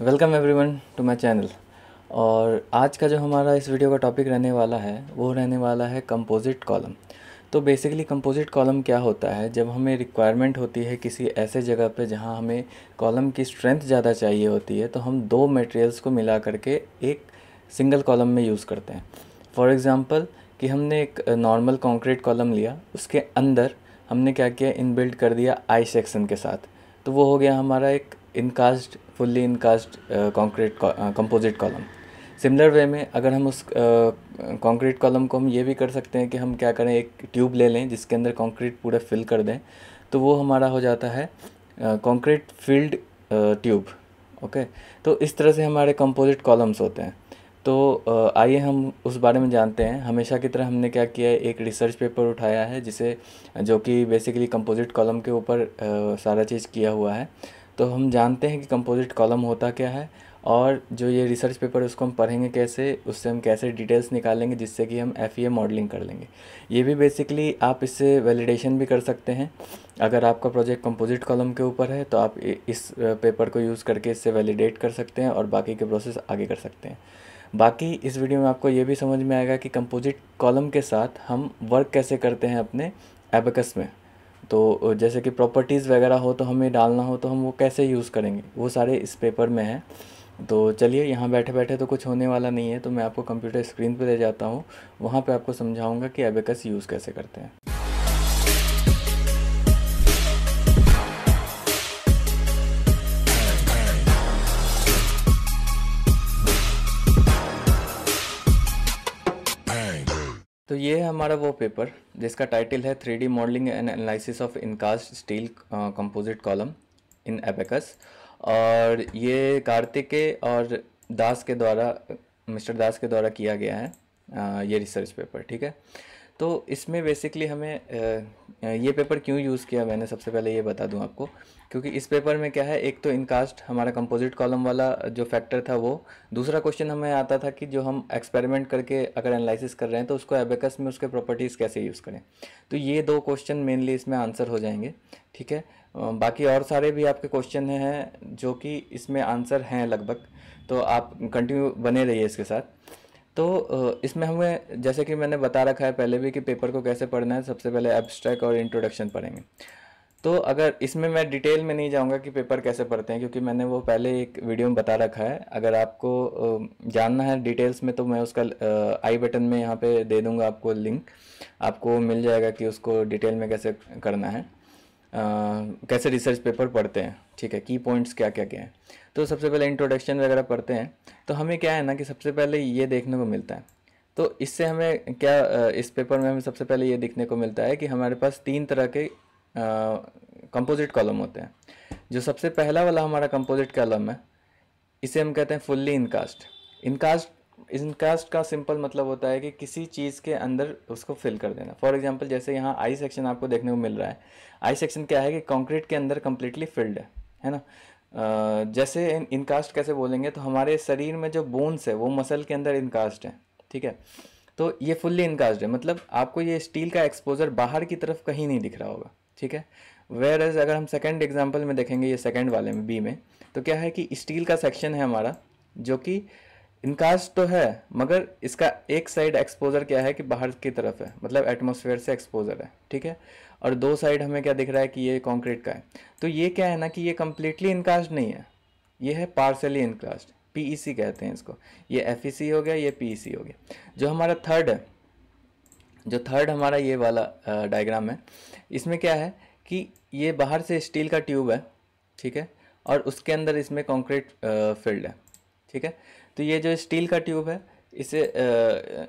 welcome everyone to my channel और आज का जो हमारा इस वीडियो का टॉपिक रहने वाला है वो रहने वाला है कंपोजिट कॉलम तो बेसिकली कंपोजिट कॉलम क्या होता है जब हमें रिक्वायरमेंट होती है किसी ऐसे जगह पे जहाँ हमें कॉलम की स्ट्रेंथ ज़्यादा चाहिए होती है तो हम दो मटेरियल्स को मिला करके एक सिंगल कॉलम में यूज़ करते हैं फॉर एग्ज़ाम्पल कि हमने एक नॉर्मल कॉन्क्रीट कॉलम लिया उसके अंदर हमने क्या किया इनबिल्ड कर दिया आई सेक्शन के साथ तो वो हो गया हमारा एक incast fully in cast concrete composite column similar way में अगर हम उस कंक्रीट uh, कॉलम को हम ये भी कर सकते हैं कि हम क्या करें एक ट्यूब ले लें जिसके अंदर कंक्रीट पूरा फिल कर दें तो वो हमारा हो जाता है कंक्रीट फील्ड ट्यूब ओके तो इस तरह से हमारे कंपोजिट कॉलम्स होते हैं तो uh, आइए हम उस बारे में जानते हैं हमेशा की तरह हमने क्या किया है एक रिसर्च पेपर उठाया है जिसे जो कि बेसिकली कंपोजिट कॉलम के ऊपर uh, सारा चीज़ किया हुआ है तो हम जानते हैं कि कंपोजिट कॉलम होता क्या है और जो ये रिसर्च पेपर उसको हम पढ़ेंगे कैसे उससे हम कैसे डिटेल्स निकालेंगे जिससे कि हम एफ मॉडलिंग e कर लेंगे ये भी बेसिकली आप इससे वैलिडेशन भी कर सकते हैं अगर आपका प्रोजेक्ट कंपोजिट कॉलम के ऊपर है तो आप इस पेपर को यूज़ करके इससे वैलिडेट कर सकते हैं और बाकी के प्रोसेस आगे कर सकते हैं बाकी इस वीडियो में आपको ये भी समझ में आएगा कि कंपोजिट कॉलम के साथ हम वर्क कैसे करते हैं अपने एबकस में तो जैसे कि प्रॉपर्टीज़ वगैरह हो तो हमें डालना हो तो हम वो कैसे यूज़ करेंगे वो सारे इस पेपर में है तो चलिए यहाँ बैठे बैठे तो कुछ होने वाला नहीं है तो मैं आपको कंप्यूटर स्क्रीन पर ले जाता हूँ वहाँ पर आपको समझाऊँगा कि एबेकस यूज़ कैसे करते हैं तो ये है हमारा वो पेपर जिसका टाइटल है three D modelling and analysis of incast steel composite column in Abaqus और ये कार्तिके और दास के द्वारा मिस्टर दास के द्वारा किया गया है आ, uh, ये रिसर्च पेपर ठीक है तो इसमें बेसिकली हमें ये पेपर क्यों यूज़ किया मैंने सबसे पहले ये बता दूं आपको क्योंकि इस पेपर में क्या है एक तो इनकास्ट हमारा कंपोजिट कॉलम वाला जो फैक्टर था वो दूसरा क्वेश्चन हमें आता था कि जो हम एक्सपेरिमेंट करके अगर एनालिसिस कर रहे हैं तो उसको एबेकस में उसके प्रॉपर्टीज़ कैसे यूज़ करें तो ये दो क्वेश्चन मेनली इसमें आंसर हो जाएंगे ठीक है बाकी और सारे भी आपके क्वेश्चन हैं जो कि इसमें आंसर हैं लगभग तो आप कंटिन्यू बने रहिए इसके साथ तो इसमें हमें जैसे कि मैंने बता रखा है पहले भी कि पेपर को कैसे पढ़ना है सबसे पहले एब्स्ट्रैक्ट और इंट्रोडक्शन पढ़ेंगे तो अगर इसमें मैं डिटेल में नहीं जाऊंगा कि पेपर कैसे पढ़ते हैं क्योंकि मैंने वो पहले एक वीडियो में बता रखा है अगर आपको जानना है डिटेल्स में तो मैं उसका आई बटन में यहाँ पे दे दूंगा आपको लिंक आपको मिल जाएगा कि उसको डिटेल में कैसे करना है कैसे रिसर्च पेपर पढ़ते हैं ठीक है की पॉइंट्स क्या क्या क्या हैं तो सबसे पहले इंट्रोडक्शन वगैरह पढ़ते हैं तो हमें क्या है ना कि सबसे पहले ये देखने को मिलता है तो इससे हमें क्या इस पेपर में हमें सबसे पहले ये देखने को मिलता है कि हमारे पास तीन तरह के कंपोजिट कॉलम होते हैं जो सबसे पहला वाला हमारा कंपोजिट कॉलम है इसे हम कहते हैं फुल्ली इनकास्ट इनकास्ट इनकास्ट का सिंपल मतलब होता है कि किसी चीज़ के अंदर उसको फिल कर देना फॉर एग्जाम्पल जैसे यहाँ आई सेक्शन आपको देखने को मिल रहा है आई सेक्शन क्या है कि कॉन्क्रीट के अंदर कम्प्लीटली फिल्ड है है ना Uh, जैसे इन इनकास्ट कैसे बोलेंगे तो हमारे शरीर में जो बोन्स है वो मसल के अंदर इनकास्ट है ठीक है तो ये फुल्ली इनकास्ट है मतलब आपको ये स्टील का एक्सपोजर बाहर की तरफ कहीं नहीं दिख रहा होगा ठीक है वेयर एज अगर हम सेकेंड एग्जाम्पल में देखेंगे ये सेकेंड वाले में बी में तो क्या है कि स्टील का सेक्शन है हमारा जो कि इनकास्ट तो है मगर इसका एक साइड एक्सपोजर क्या है कि बाहर की तरफ है मतलब एटमोसफेयर से एक्सपोजर है ठीक है और दो साइड हमें क्या दिख रहा है कि ये कॉन्क्रीट का है तो ये क्या है ना कि ये कम्प्लीटली इनकास्ट नहीं है ये है पार्सली इनकास्ट सी कहते हैं इसको ये सी e हो गया ये सी e हो गया जो हमारा थर्ड है जो थर्ड हमारा ये वाला डायग्राम है इसमें क्या है कि ये बाहर से स्टील का ट्यूब है ठीक है और उसके अंदर इसमें कॉन्क्रीट फील्ड है ठीक है तो ये जो स्टील का ट्यूब है इसे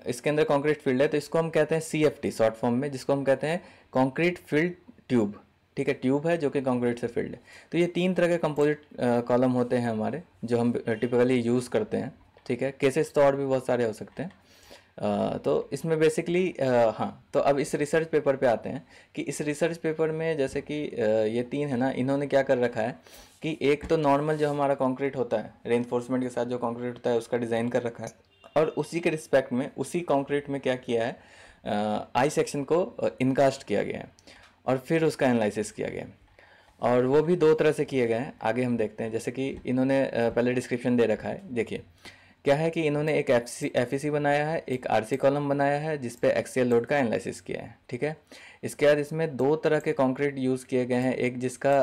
इसके अंदर कॉन्क्रीट फील्ड है तो इसको हम कहते हैं C F T short form में जिसको हम कहते हैं कॉन्क्रीट फील्ड ट्यूब ठीक है ट्यूब है जो कि कॉन्क्रीट से फील्ड है तो ये तीन तरह के कंपोजिट कॉलम होते हैं हमारे जो हम टिपिकली यूज़ करते हैं ठीक है केसेस तो और भी बहुत सारे हो सकते हैं तो इसमें बेसिकली हाँ तो अब इस रिसर्च पेपर पे आते हैं कि इस रिसर्च पेपर में जैसे कि ये तीन है ना इन्होंने क्या कर रखा है कि एक तो नॉर्मल जो हमारा कंक्रीट होता है रेनफोर्समेंट के साथ जो कंक्रीट होता है उसका डिज़ाइन कर रखा है और उसी के रिस्पेक्ट में उसी कंक्रीट में क्या किया है आई सेक्शन को इनकास्ट किया गया है और फिर उसका एनालिसिस किया गया है और वो भी दो तरह से किए गए हैं आगे हम देखते हैं जैसे कि इन्होंने पहले डिस्क्रिप्शन दे रखा है देखिए क्या है कि इन्होंने एक एफ सी e बनाया है एक आर सी कॉलम बनाया है जिसपे एक्सेल लोड का एनालिसिस किया है ठीक है इसके बाद इसमें दो तरह के कंक्रीट यूज़ किए गए हैं एक जिसका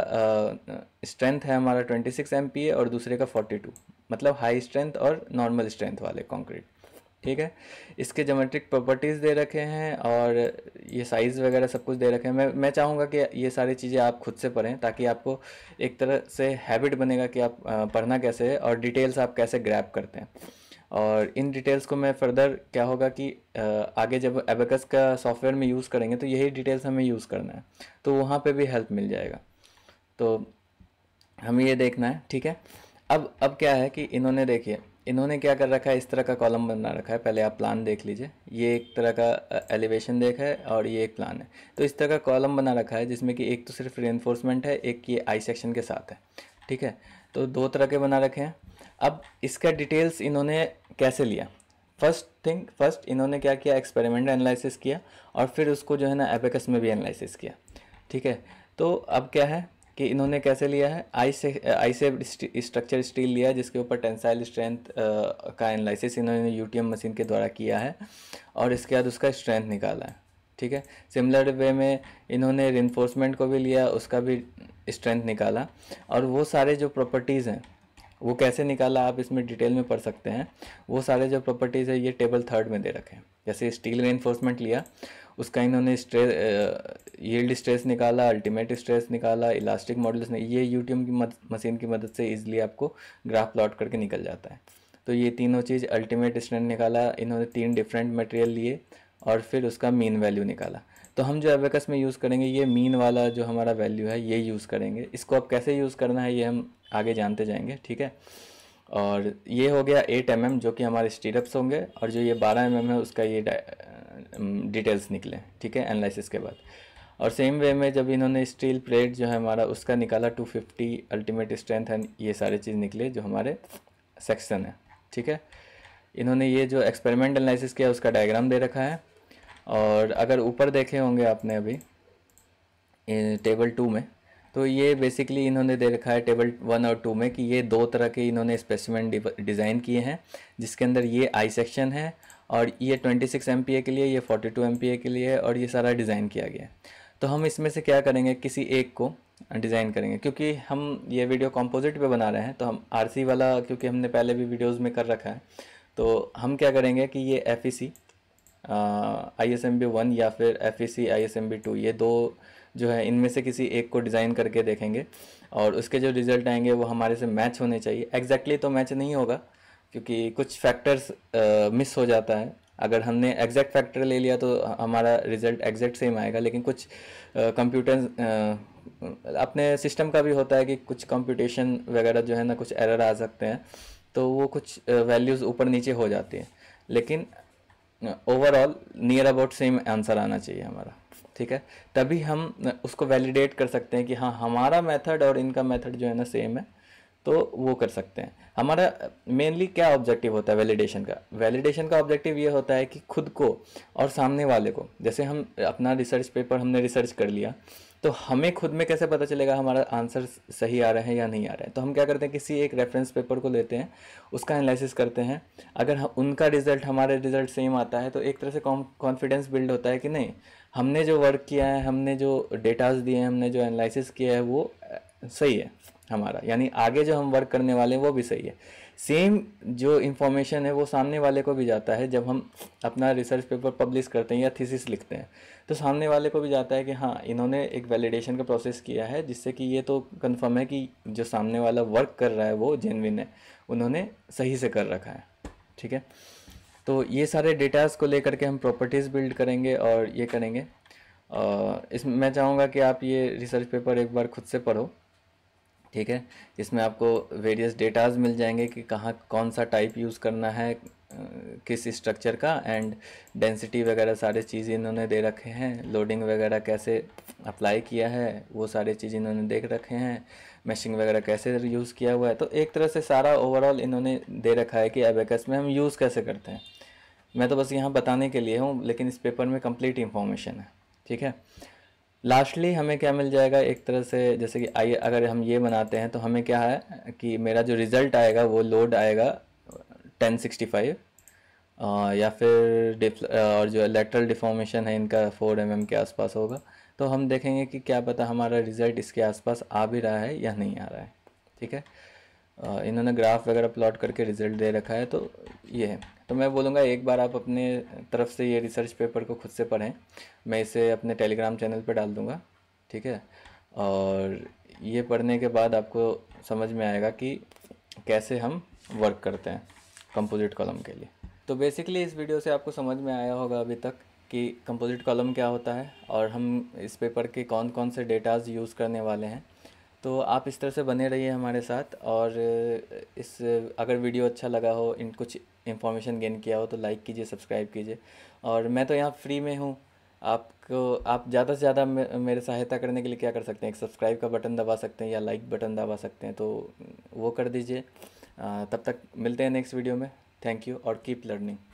स्ट्रेंथ है हमारा 26 एम और दूसरे का 42 मतलब हाई स्ट्रेंथ और नॉर्मल स्ट्रेंथ वाले कंक्रीट ठीक है इसके जोमेट्रिक प्रॉपर्टीज़ दे रखे हैं और ये साइज़ वगैरह सब कुछ दे रखे हैं मैं मैं चाहूँगा कि ये सारी चीज़ें आप खुद से पढ़ें ताकि आपको एक तरह से हैबिट बनेगा कि आप पढ़ना कैसे है और डिटेल्स आप कैसे ग्रैप करते हैं और इन डिटेल्स को मैं फर्दर क्या होगा कि आगे जब एबेकस का सॉफ्टवेयर में यूज़ करेंगे तो यही डिटेल्स हमें यूज़ करना है तो वहाँ पर भी हेल्प मिल जाएगा तो हमें ये देखना है ठीक है अब अब क्या है कि इन्होंने देखिए इन्होंने क्या कर रखा है इस तरह का कॉलम बना रखा है पहले आप प्लान देख लीजिए ये एक तरह का एलिवेशन देखा है और ये एक प्लान है तो इस तरह का कॉलम बना रखा है जिसमें कि एक तो सिर्फ एनफोर्समेंट है एक ये आई सेक्शन के साथ है ठीक है तो दो तरह के बना रखे हैं अब इसका डिटेल्स इन्होंने कैसे लिया फर्स्ट थिंग फर्स्ट इन्होंने क्या किया एक्सपेरिमेंट एनालिसिस किया और फिर उसको जो है ना एपेकस में भी एनालिसिस किया ठीक है तो अब क्या है कि इन्होंने कैसे लिया है आई से आई uh, से स्ट्रक्चर स्टील लिया है जिसके ऊपर टेंसाइल स्ट्रेंथ uh, का एनालिसिस इन्होंने यूटीएम मशीन के द्वारा किया है और इसके बाद उसका स्ट्रेंथ निकाला है ठीक है सिमिलर वे में इन्होंने रिन्फोर्समेंट को भी लिया उसका भी स्ट्रेंथ निकाला और वो सारे जो प्रॉपर्टीज़ हैं वो कैसे निकाला आप इसमें डिटेल में पढ़ सकते हैं वो सारे जो प्रॉपर्टीज़ है ये टेबल थर्ड में दे रखे हैं जैसे स्टील रेनफोर्समेंट लिया उसका इन्होंने स्ट्रेस यील्ड स्ट्रेस निकाला अल्टीमेट स्ट्रेस निकाला इलास्टिक मॉडल्स ने ये यूटीएम की मद, मशीन की मदद से इजिली आपको ग्राफ प्लॉट करके निकल जाता है तो ये तीनों चीज़ अल्टीमेट स्टैंड निकाला इन्होंने तीन डिफरेंट मटेरियल लिए और फिर उसका मीन वैल्यू निकाला तो हम जो एवेकस में यूज़ करेंगे ये मीन वाला जो हमारा वैल्यू है ये यूज़ करेंगे इसको अब कैसे यूज़ करना है ये हम आगे जानते जाएंगे ठीक है और ये हो गया एट एम mm जो कि हमारे स्टीरप्स होंगे और जो ये बारह एम mm है उसका ये डिटेल्स निकले ठीक है एनालिसिस के बाद और सेम वे में जब इन्होंने स्टील प्लेट जो है हमारा उसका निकाला 250 अल्टीमेट स्ट्रेंथ एंड ये सारे चीज़ निकले जो हमारे सेक्शन है ठीक है इन्होंने ये जो एक्सपेरिमेंट एनालिसिस किया उसका डायग्राम दे रखा है और अगर ऊपर देखे होंगे आपने अभी टेबल टू में तो ये बेसिकली इन्होंने दे रखा है टेबल वन और टू में कि ये दो तरह के इन्होंने स्पेसिमेंट डिज़ाइन किए हैं जिसके अंदर ये आई सेक्शन है और ये 26 सिक्स के लिए ये 42 टू के लिए और ये सारा डिज़ाइन किया गया तो हम इसमें से क्या करेंगे किसी एक को डिज़ाइन करेंगे क्योंकि हम ये वीडियो कॉम्पोजिट पर बना रहे हैं तो हम आर वाला क्योंकि हमने पहले भी वीडियोज़ में कर रखा है तो हम क्या करेंगे कि ये F E C I S M B one या फिर F E C I S M B two ये दो जो है इनमें से किसी एक को डिज़ाइन करके देखेंगे और उसके जो रिज़ल्ट आएंगे वो हमारे से मैच होने चाहिए एग्जैक्टली exactly तो मैच नहीं होगा क्योंकि कुछ फैक्टर्स मिस हो जाता है अगर हमने एग्जैक्ट फैक्टर ले लिया तो हमारा रिजल्ट एग्जैक्ट सेम आएगा लेकिन कुछ कंप्यूटर अपने सिस्टम का भी होता है कि कुछ कंप्यूटेशन वगैरह जो है ना कुछ एरर आ सकते हैं तो वो कुछ वैल्यूज़ ऊपर नीचे हो जाती हैं लेकिन overall near about same answer आना चाहिए हमारा ठीक है तभी हम उसको वैलिडेट कर सकते हैं कि हाँ हमारा मेथड और इनका मेथड जो है ना सेम है तो वो कर सकते हैं हमारा मेनली क्या ऑब्जेक्टिव होता है वैलिडेशन का वैलिडेशन का ऑब्जेक्टिव ये होता है कि खुद को और सामने वाले को जैसे हम अपना रिसर्च पेपर हमने रिसर्च कर लिया तो हमें खुद में कैसे पता चलेगा हमारा आंसर सही आ रहा है या नहीं आ रहा है तो हम क्या करते हैं किसी एक रेफरेंस पेपर को लेते हैं उसका एनालिसिस करते हैं अगर हम उनका रिजल्ट हमारे रिजल्ट सेम आता है तो एक तरह से कॉन्फिडेंस बिल्ड होता है कि नहीं हमने जो वर्क किया है हमने जो डेटाज दिए हैं हमने जो एनालिसिस किया है वो सही है हमारा यानी आगे जो हम वर्क करने वाले हैं वो भी सही है सेम जो इन्फॉर्मेशन है वो सामने वाले को भी जाता है जब हम अपना रिसर्च पेपर पब्लिश करते हैं या थीसिस लिखते हैं तो सामने वाले को भी जाता है कि हाँ इन्होंने एक वैलिडेशन का प्रोसेस किया है जिससे कि ये तो कन्फर्म है कि जो सामने वाला वर्क कर रहा है वो जेनविन है उन्होंने सही से कर रखा है ठीक है तो ये सारे डेटाज को लेकर के हम प्रॉपर्टीज़ बिल्ड करेंगे और ये करेंगे इस मैं चाहूँगा कि आप ये रिसर्च पेपर एक बार खुद से पढ़ो ठीक है इसमें आपको वेरियस डेटाज मिल जाएंगे कि कहाँ कौन सा टाइप यूज़ करना है किस स्ट्रक्चर का एंड डेंसिटी वगैरह सारे चीज़ इन्होंने दे रखे हैं लोडिंग वगैरह कैसे अप्लाई किया है वो सारे चीज़ इन्होंने देख रखे हैं मैशिंग वगैरह कैसे यूज़ किया हुआ है तो एक तरह से सारा ओवरऑल इन्होंने दे रखा है कि एबेकस में हम यूज़ कैसे करते हैं मैं तो बस यहाँ बताने के लिए हूँ लेकिन इस पेपर में कम्प्लीट इन्फॉर्मेशन है ठीक है लास्टली हमें क्या मिल जाएगा एक तरह से जैसे कि आई अगर हम ये बनाते हैं तो हमें क्या है कि मेरा जो रिज़ल्ट आएगा वो लोड आएगा 1065 आ, या फिर और जो लेटरल डिफॉर्मेशन है इनका 4 एम mm के आसपास होगा तो हम देखेंगे कि क्या पता हमारा रिज़ल्ट इसके आसपास आ भी रहा है या नहीं आ रहा है ठीक है इन्होंने ग्राफ वगैरह प्लॉट करके रिजल्ट दे रखा है तो ये है तो मैं बोलूँगा एक बार आप अपने तरफ से ये रिसर्च पेपर को खुद से पढ़ें मैं इसे अपने टेलीग्राम चैनल पर डाल दूँगा ठीक है और ये पढ़ने के बाद आपको समझ में आएगा कि कैसे हम वर्क करते हैं कंपोजिट कॉलम के लिए तो बेसिकली इस वीडियो से आपको समझ में आया होगा अभी तक कि कंपोजिट कॉलम क्या होता है और हम इस पेपर के कौन कौन से डेटाज यूज़ करने वाले हैं तो आप इस तरह से बने रहिए हमारे साथ और इस अगर वीडियो अच्छा लगा हो इन कुछ इन्फॉर्मेशन गेन किया हो तो लाइक कीजिए सब्सक्राइब कीजिए और मैं तो यहाँ फ्री में हूँ आपको आप ज़्यादा से ज़्यादा मेरे सहायता करने के लिए क्या कर सकते हैं एक सब्सक्राइब का बटन दबा सकते हैं या लाइक बटन दबा सकते हैं तो वो कर दीजिए तब तक मिलते हैं नेक्स्ट वीडियो में थैंक यू और कीप लर्निंग